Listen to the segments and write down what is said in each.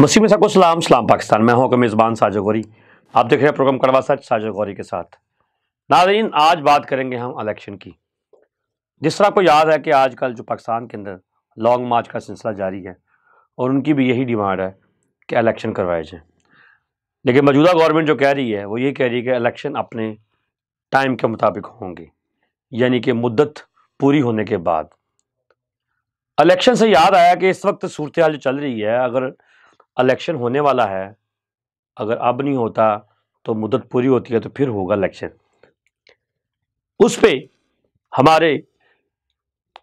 मसीह में सबको सलाम सलाम पाकिस्तान मैं हूं आपका मेज़बान साजा गौरी आप देख रहे हैं प्रोग्राम कड़वा सच साजा गौरी के साथ नाजरीन आज बात करेंगे हम इलेक्शन की जिस तरह आपको याद है कि आजकल जो पाकिस्तान के अंदर लॉन्ग मार्च का सिलसिला जारी है और उनकी भी यही डिमांड है कि इलेक्शन करवाए जाए लेकिन मौजूदा गवर्नमेंट जो कह रही है वो ये कह रही है कि इलेक्शन अपने टाइम के मुताबिक होंगे यानी कि मुद्दत पूरी होने के बाद इलेक्शन से याद आया कि इस वक्त सूरत हाल जो चल रही है अगर इलेक्शन होने वाला है अगर अब नहीं होता तो मुदत पूरी होती है तो फिर होगा इलेक्शन उस पर हमारे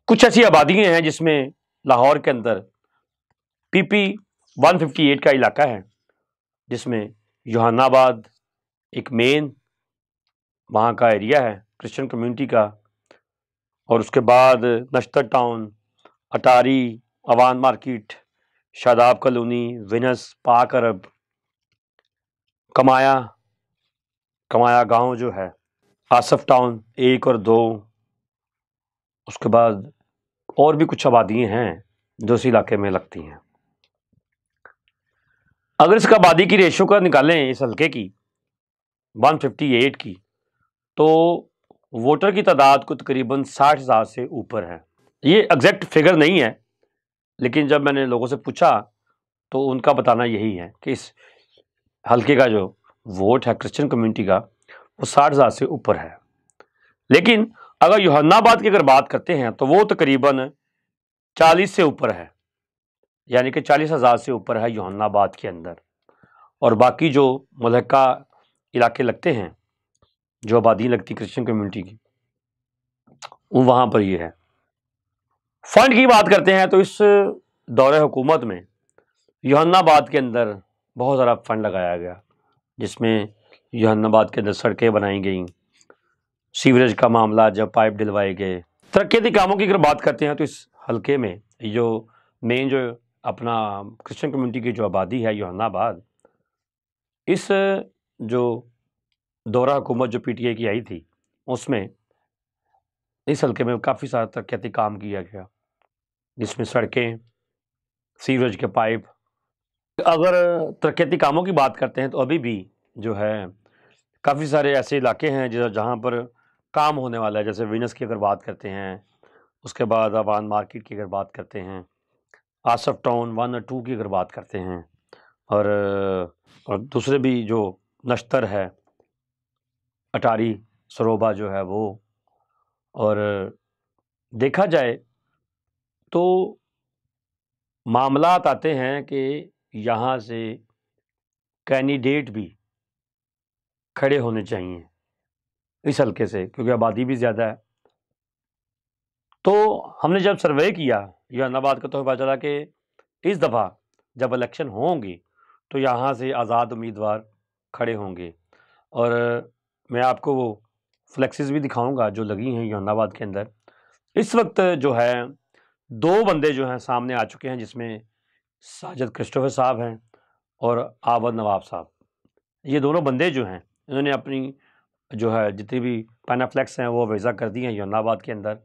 कुछ ऐसी आबादियाँ हैं जिसमें लाहौर के अंदर पीपी 158 का इलाका है जिसमें जोहानाबाद एक मेन वहाँ का एरिया है क्रिश्चियन कम्युनिटी का और उसके बाद Nishtar town Atari Awan market Shadab colony विनस पाक अरब कमाया कमाया गांव जो है आसफ टाउन एक और दो उसके बाद और भी कुछ आबादियाँ हैं जो इस इलाके में लगती हैं अगर इसका आबादी की रेशो का निकालें इस हल्के की 158 की तो वोटर की तादाद को तकरीबन साठ हज़ार से ऊपर है ये एग्जैक्ट फिगर नहीं है लेकिन जब मैंने लोगों से पूछा तो उनका बताना यही है कि इस हल्के का जो वोट है क्रिश्चियन कम्युनिटी का वो साठ हज़ार से ऊपर है लेकिन अगर योहन्नाबाद की अगर बात करते हैं तो वो तकरीबन चालीस से ऊपर है यानी कि चालीस हज़ार से ऊपर है योहन्नाबाद के अंदर और बाकी जो मलहका इलाके लगते हैं जो आबादी लगती क्रिश्चियन कम्युनिटी की वहाँ पर ये है फंड की बात करते हैं तो इस दौरे हुकूमत में यहन्नाबाद के अंदर बहुत सारा फंड लगाया गया जिसमें यहन्नाबाद के अंदर सड़कें बनाई गई सीवरेज का मामला जब पाइप डलवाए गए तरक्याती कामों की अगर बात करते हैं तो इस हलके में जो मेन जो अपना क्रिश्चियन कम्युनिटी की जो आबादी है यहन्नाबाद इस जो दौरा हुकूमत जो पीटीए की आई थी उसमें इस हल्के में काफ़ी सारा तरक्याती काम किया गया जिसमें सड़कें सीवरेज के पाइप अगर तरक्याती कामों की बात करते हैं तो अभी भी जो है काफ़ी सारे ऐसे इलाके हैं जहाँ पर काम होने वाला है जैसे विनस की अगर बात करते हैं उसके बाद अवान मार्केट की अगर बात करते हैं आसफ टाउन वन और टू की अगर बात करते हैं और, और दूसरे भी जो नश्तर है अटारी सरोबा जो है वो और देखा जाए तो मामलात आते हैं कि यहाँ से कैंडिडेट भी खड़े होने चाहिए इस हल्के से क्योंकि आबादी भी ज़्यादा है तो हमने जब सर्वे किया जहानाबाद का तो पता चला कि इस दफ़ा जब इलेक्शन होंगे तो यहाँ से आज़ाद उम्मीदवार खड़े होंगे और मैं आपको वो फ्लैक्सेस भी दिखाऊंगा जो लगी हैं योनाबाद के अंदर इस वक्त जो है दो बंदे जो हैं सामने आ चुके हैं जिसमें साजद क्रिस्टोफर साहब हैं और आवर नवाब साहब ये दोनों बंदे जो हैं इन्होंने अपनी जो है जितनी भी पैनाफ्लैक्स हैं वो वीज़ा कर दी हैं योनाबाद के अंदर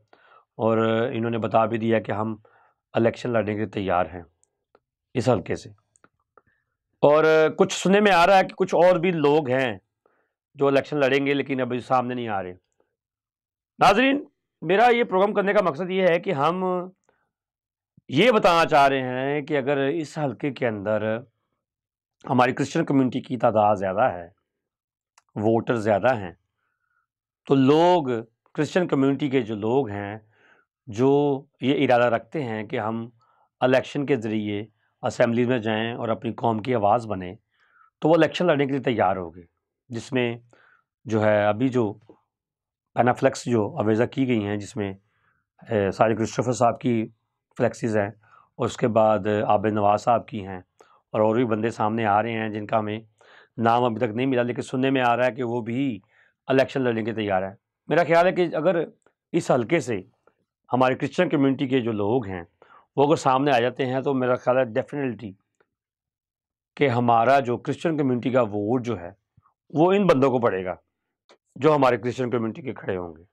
और इन्होंने बता भी दिया कि हम इलेक्शन लड़ने के लिए तैयार हैं इस हल्के से और कुछ सुनने में आ रहा है कि कुछ और भी लोग हैं जो इलेक्शन लड़ेंगे लेकिन अभी सामने नहीं आ रहे नाजरीन मेरा ये प्रोग्राम करने का मकसद ये है कि हम ये बताना चाह रहे हैं कि अगर इस हलके के अंदर हमारी क्रिश्चियन कम्युनिटी की तादाद ज़्यादा है वोटर ज़्यादा हैं तो लोग क्रिश्चियन कम्युनिटी के जो लोग हैं जो ये इरादा रखते हैं कि हम इलेक्शन के ज़रिए असम्बली में जाएं और अपनी कौम की आवाज़ बने तो वो इलेक्शन लड़ने के लिए तैयार हो गए जिसमें जो है अभी जो पैनाफ्लैक्स जो अवेज़ा की गई हैं जिसमें सारे क्रिस्टोफर साहब की फ्लैक्सीज़ हैं और उसके बाद आब नवाज साहब की हैं और और भी बंदे सामने आ रहे हैं जिनका हमें नाम अभी तक नहीं मिला लेकिन सुनने में आ रहा है कि वो भी इलेक्शन लड़ने के तैयार है मेरा ख्याल है कि अगर इस हल्के से हमारे क्रिश्चियन कम्युनिटी के जो लोग हैं वो अगर सामने आ जाते हैं तो मेरा ख्याल है डेफिनेटली कि हमारा जो क्रिश्चियन कम्युनिटी का वोट जो है वो इन बंदों को पड़ेगा जो हमारे क्रिश्चियन कम्युनिटी के खड़े होंगे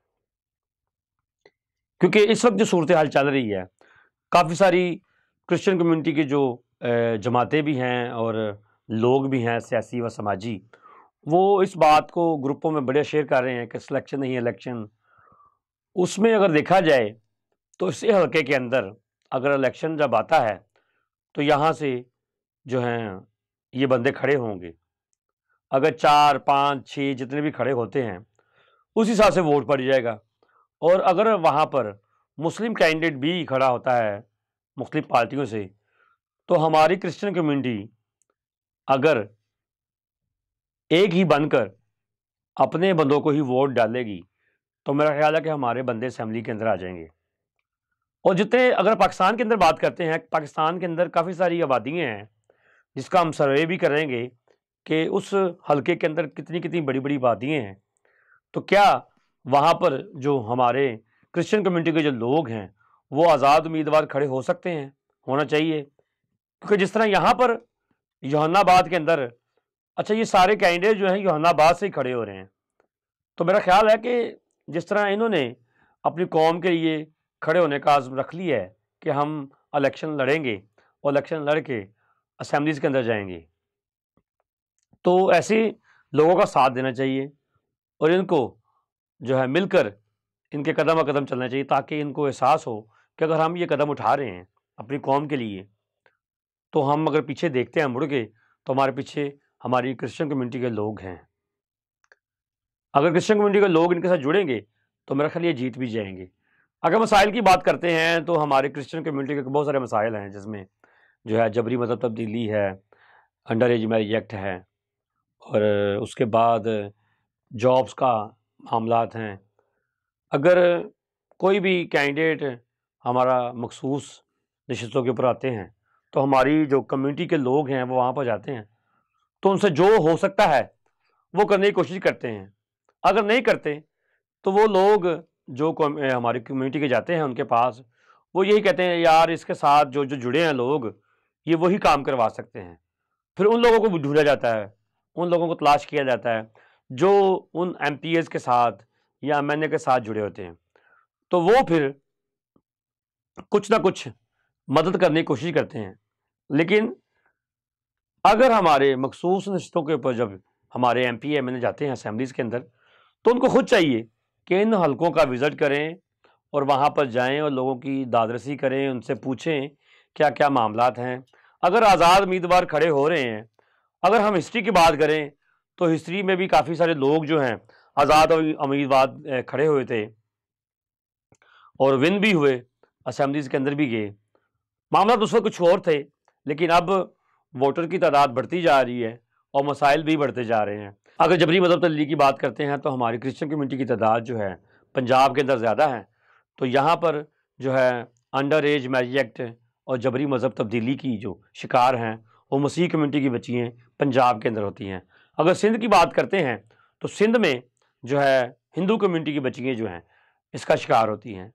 क्योंकि इस वक्त जो सूरत हाल चल रही है काफ़ी सारी क्रिश्चियन कम्युनिटी की जो जमातें भी हैं और लोग भी हैं सियासी व समाजी वो इस बात को ग्रुपों में बड़े शेयर कर रहे हैं कि सिलेक्शन नहीं इलेक्शन उसमें अगर देखा जाए तो इस हल्के के अंदर अगर इलेक्शन जब आता है तो यहाँ से जो हैं ये बंदे खड़े होंगे अगर चार पाँच छः जितने भी खड़े होते हैं उस हिसाब से वोट पड़ जाएगा और अगर वहाँ पर मुस्लिम कैंडिडेट भी खड़ा होता है मुख्तलिफ पार्टियों से तो हमारी क्रिश्चियन कम्युनिटी अगर एक ही बनकर अपने बंदों को ही वोट डालेगी तो मेरा ख्याल है कि हमारे बंदे असम्बली के अंदर आ जाएंगे और जितने अगर पाकिस्तान के अंदर बात करते हैं पाकिस्तान के अंदर काफ़ी सारी आबादियाँ हैं जिसका हम सर्वे भी करेंगे कि उस हलके के अंदर कितनी कितनी बड़ी बड़ी वादियाँ हैं तो क्या वहाँ पर जो हमारे क्रिश्चियन कम्युनिटी के जो लोग हैं वो आज़ाद उम्मीदवार खड़े हो सकते हैं होना चाहिए क्योंकि जिस तरह यहाँ पर योहनाबाद के अंदर अच्छा ये सारे कैंडिडेट जो हैं योहनाबाद से ही खड़े हो रहे हैं तो मेरा ख्याल है कि जिस तरह इन्होंने अपनी कौम के लिए खड़े होने का आज़म रख लिया है कि हम इलेक्शन लड़ेंगे और इलेक्शन लड़ के असम्बलीज के अंदर जाएंगे तो ऐसे लोगों का साथ देना चाहिए और इनको जो है मिलकर इनके कदम कदम चलना चाहिए ताकि इनको एहसास हो कि अगर हम ये कदम उठा रहे हैं अपनी कौम के लिए तो हम अगर पीछे देखते हैं मुड़ के तो हमारे पीछे हमारी क्रिश्चियन कम्युनिटी के लोग हैं अगर क्रिश्चियन कम्युनिटी के लोग इनके साथ जुड़ेंगे तो मेरा ख्याल ये जीत भी जाएंगे अगर मसाइल की बात करते हैं तो हमारे क्रिश्चियन कम्युनिटी के बहुत सारे मसाइल हैं जिसमें जो है जबरी मदद तब्दीली है अंडर एज मैरिज एक्ट है और उसके बाद जॉब्स का मामला हैं अगर कोई भी कैंडिडेट हमारा मखसूस नशस्तों के ऊपर आते हैं तो हमारी जो कम्युनिटी के लोग हैं वो वहाँ पर जाते हैं तो उनसे जो हो सकता है वो करने की कोशिश करते हैं अगर नहीं करते तो वो लोग जो हमारी कम्युनिटी के जाते हैं उनके पास वो यही कहते हैं यार इसके साथ जो जो जुड़े हैं लोग ये वही काम करवा सकते हैं फिर उन लोगों को ढूंढा जाता है उन लोगों को तलाश किया जाता है जो उन एम के साथ या एम के साथ जुड़े होते हैं तो वो फिर कुछ ना कुछ मदद करने की कोशिश करते हैं लेकिन अगर हमारे मखसूस रिश्तों के ऊपर जब हमारे एम पी एम एन जाते हैं असम्बलीज़ के अंदर तो उनको खुद चाहिए कि इन हलकों का विज़िट करें और वहाँ पर जाएं और लोगों की दादरसी करें उनसे पूछें क्या क्या मामला हैं अगर आज़ाद उम्मीदवार खड़े हो रहे हैं अगर हम हिस्ट्री की बात करें तो हिस्ट्री में भी काफ़ी सारे लोग जो हैं आज़ाद और उम्मीदवाद खड़े हुए थे और विन भी हुए असम्बलीज के अंदर भी गए मामला तो उस वक्त कुछ और थे लेकिन अब वोटर की तादाद बढ़ती जा रही है और मसाइल भी बढ़ते जा रहे हैं अगर जबरी मजहब तली की बात करते हैं तो हमारी क्रिश्चन कम्यूनिटी की तादाद जो है पंजाब के अंदर ज़्यादा है तो यहाँ पर जो है अंडर एज मैरिज एक्ट और जबरी मजहब तब्दीली की जो शिकार हैं वो मसीह कम्युनिटी की बच्ची हैं पंजाब के अंदर होती हैं अगर सिंध की बात करते हैं तो सिंध में जो है हिंदू कम्युनिटी की बच्चियाँ जो हैं इसका शिकार होती हैं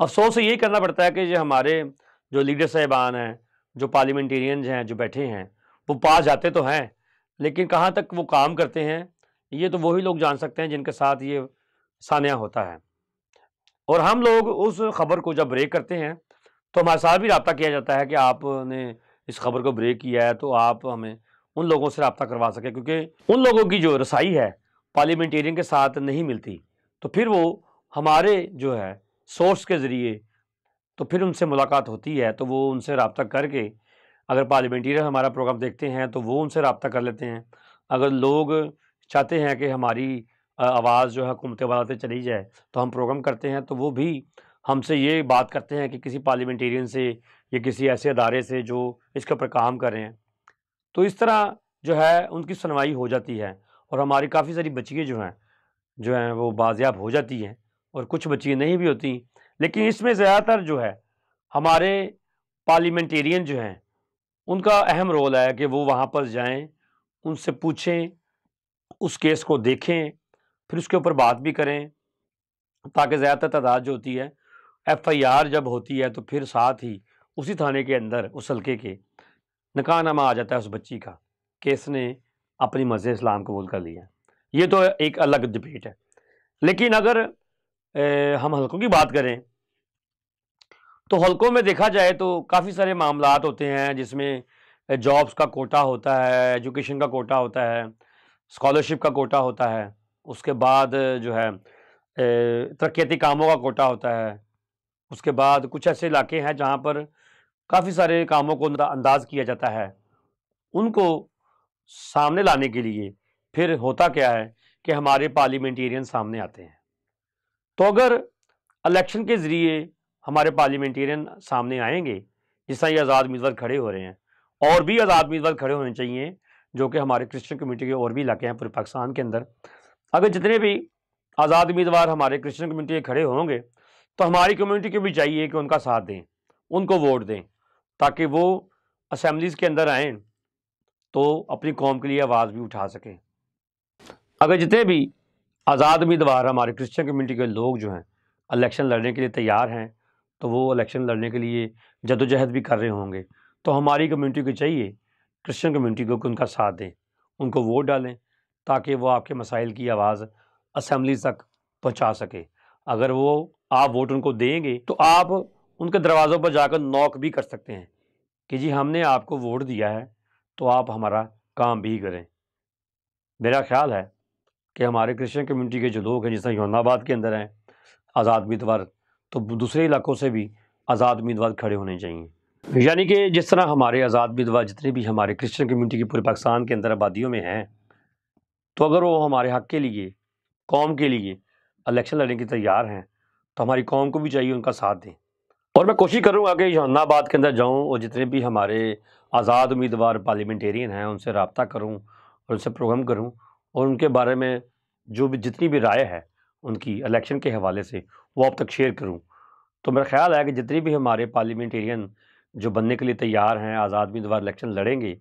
अफसोस से यही करना पड़ता है कि जो हमारे जो लीडर साहिबान हैं जो पार्लियामेंटेरियन हैं जो बैठे हैं वो पास जाते तो हैं लेकिन कहाँ तक वो काम करते हैं ये तो वही लोग जान सकते हैं जिनके साथ ये सानिया होता है और हम लोग उस खबर को जब ब्रेक करते हैं तो हमारे साथ भी रबता किया जाता है कि आपने इस खबर को ब्रेक किया है तो आप हमें उन लोगों से रबता करवा सकें क्योंकि उन लोगों की जो रसाई है पार्लियामेंटेरियन के साथ नहीं मिलती तो फिर वो हमारे जो है सोर्स के ज़रिए तो फिर उनसे मुलाकात होती है तो वो उनसे रबता करके अगर पार्लियामेंटेरियन हमारा प्रोग्राम देखते हैं तो वो उनसे रबता कर लेते हैं अगर लोग चाहते हैं कि हमारी आवाज़ जो है हुकूमत वाला से चली जाए तो हम प्रोग्राम करते हैं तो वो भी हमसे ये बात करते हैं कि किसी पार्लियामेंटेरियन से या किसी ऐसे अदारे से जो इसके ऊपर काम कर रहे हैं तो इस तरह जो है उनकी सुनवाई हो जाती है और हमारी काफ़ी सारी बच्चियाँ जो हैं जो हैं वो बाजियाब हो जाती हैं और कुछ बच्चियाँ नहीं भी होती लेकिन इसमें ज़्यादातर जो है हमारे पार्लियामेंटेरियन जो हैं उनका अहम रोल है कि वो वहाँ पर जाएं उनसे पूछें उस केस को देखें फिर उसके ऊपर बात भी करें ताकि ज़्यादातर तादाद जो होती है आर जब होती है तो फिर साथ ही उसी थाने के अंदर उस हल्के के नकानामा आ जाता है उस बच्ची का कि इसने अपनी मर्जी इस्लाम कबूल कर लिया ये तो एक अलग डिबेट है लेकिन अगर ए, हम हल्कों की बात करें तो हल्कों में देखा जाए तो काफ़ी सारे मामला होते हैं जिसमें जॉब्स का कोटा होता है एजुकेशन का कोटा होता है स्कॉलरशिप का कोटा होता है उसके बाद जो है तरक्याती कामों का कोटा होता है उसके बाद कुछ ऐसे इलाके हैं जहाँ पर काफ़ी सारे कामों को अंदाज किया जाता है उनको सामने लाने के लिए फिर होता क्या है कि हमारे पार्लियामेंटेरियन सामने आते हैं तो अगर इलेक्शन के ज़रिए हमारे पार्लियामेंटेरियन सामने आएंगे जिस तरह ये आज़ाद उम्मीदवार खड़े हो रहे हैं और भी आज़ाद उम्मीदवार खड़े होने चाहिए जो कि हमारे क्रिश्चियन कम्युनिटी के और भी इलाके हैं पूरे पाकिस्तान के अंदर अगर जितने भी आज़ाद उम्मीदवार हमारे क्रिश्चियन कम्युनिटी के खड़े होंगे तो हमारी कम्युनिटी को भी चाहिए कि उनका साथ दें उनको वोट दें ताकि वो असम्बलीज़ के अंदर आएँ तो अपनी कौम के लिए आवाज़ भी उठा सकें अगर जितने भी आज़ाद उम्मीदवार हमारे क्रिश्चियन कम्युनिटी के लोग जो हैं इलेक्शन लड़ने के लिए तैयार हैं तो वो इलेक्शन लड़ने के लिए जदोजहद भी कर रहे होंगे तो हमारी कम्युनिटी को चाहिए क्रिश्चियन कम्युनिटी को कि उनका साथ दें उनको वोट डालें ताकि वो आपके मसाइल की आवाज़ असम्बली तक पहुँचा सके अगर वो आप वोट उनको देंगे तो आप उनके दरवाज़ों पर जाकर नॉक भी कर सकते हैं कि जी हमने आपको वोट दिया है तो आप हमारा काम भी करें मेरा ख्याल है कि हमारे क्रिश्चियन कम्युनिटी के जो लोग हैं जैसे तरह के अंदर हैं आज़ाद उम्मीदवार तो दूसरे इलाकों से भी आज़ाद उम्मीदवार खड़े होने चाहिए यानी कि जिस तरह हमारे आज़ाद उम्मीदवार जितने भी हमारे क्रिश्चियन कम्युनिटी के पूरे पाकिस्तान के अंदर आबादियों में हैं तो अगर वो हमारे हक़ के लिए कौम के लिए इलेक्शन लड़ने की तैयार हैं तो हमारी कौम को भी चाहिए उनका साथ दें और मैं कोशिश करूँगा कि जहानाबाद के अंदर जाऊँ और जितने भी हमारे आज़ाद उम्मीदवार पार्लियामेंटेरियन हैं उनसे रबता करूँ और उनसे प्रोग्राम करूँ और उनके बारे में जो भी जितनी भी राय है उनकी इलेक्शन के हवाले से वो आप तक शेयर करूँ तो मेरा ख्याल है कि जितने भी हमारे पार्लियामेंटेरियन जो बनने के लिए तैयार हैं आज़ाद उम्मीदवार इलेक्शन लड़ेंगे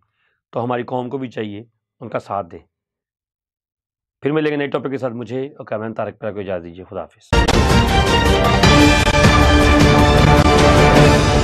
तो हमारी कौम को भी चाहिए उनका साथ दें फिर मिलेंगे नए टॉपिक के साथ मुझे और कैमरन तारक पर को इजाज़ दीजिए खुदाफिज़ Thank you.